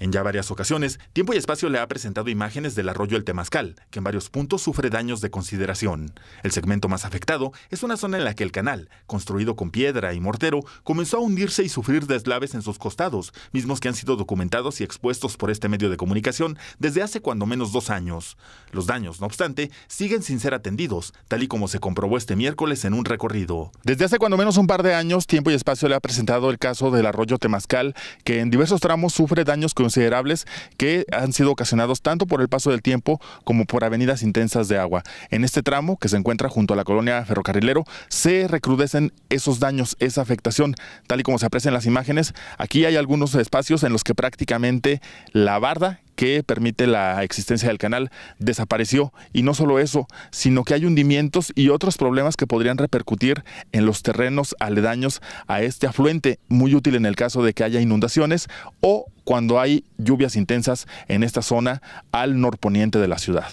En ya varias ocasiones, Tiempo y Espacio le ha presentado imágenes del arroyo El Temazcal, que en varios puntos sufre daños de consideración. El segmento más afectado es una zona en la que el canal, construido con piedra y mortero, comenzó a hundirse y sufrir deslaves en sus costados, mismos que han sido documentados y expuestos por este medio de comunicación desde hace cuando menos dos años. Los daños, no obstante, siguen sin ser atendidos, tal y como se comprobó este miércoles en un recorrido. Desde hace cuando menos un par de años, Tiempo y Espacio le ha presentado el caso del arroyo temascal que en diversos tramos sufre daños considerables que han sido ocasionados tanto por el paso del tiempo como por avenidas intensas de agua. En este tramo, que se encuentra junto a la colonia ferrocarrilero, se recrudecen esos daños, esa afectación, tal y como se aprecian las imágenes. Aquí hay algunos espacios en los que prácticamente la barda que permite la existencia del canal desapareció. Y no solo eso, sino que hay hundimientos y otros problemas que podrían repercutir en los terrenos aledaños a este afluente, muy útil en el caso de que haya inundaciones o cuando hay lluvias intensas en esta zona al norponiente de la ciudad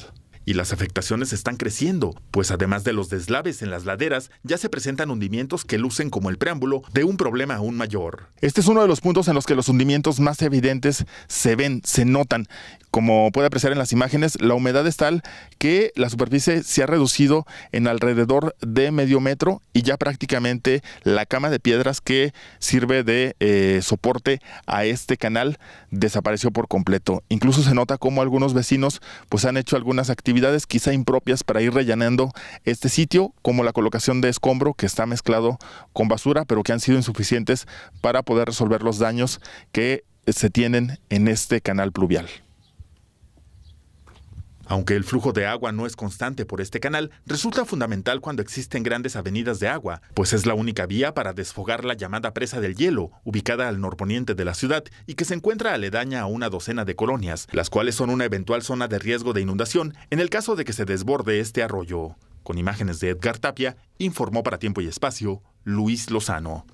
y las afectaciones están creciendo, pues además de los deslaves en las laderas, ya se presentan hundimientos que lucen como el preámbulo de un problema aún mayor. Este es uno de los puntos en los que los hundimientos más evidentes se ven, se notan. Como puede apreciar en las imágenes, la humedad es tal que la superficie se ha reducido en alrededor de medio metro y ya prácticamente la cama de piedras que sirve de eh, soporte a este canal desapareció por completo. Incluso se nota como algunos vecinos pues han hecho algunas actividades actividades quizá impropias para ir rellenando este sitio, como la colocación de escombro que está mezclado con basura, pero que han sido insuficientes para poder resolver los daños que se tienen en este canal pluvial. Aunque el flujo de agua no es constante por este canal, resulta fundamental cuando existen grandes avenidas de agua, pues es la única vía para desfogar la llamada presa del hielo, ubicada al norponiente de la ciudad y que se encuentra aledaña a una docena de colonias, las cuales son una eventual zona de riesgo de inundación en el caso de que se desborde este arroyo. Con imágenes de Edgar Tapia, informó para Tiempo y Espacio Luis Lozano.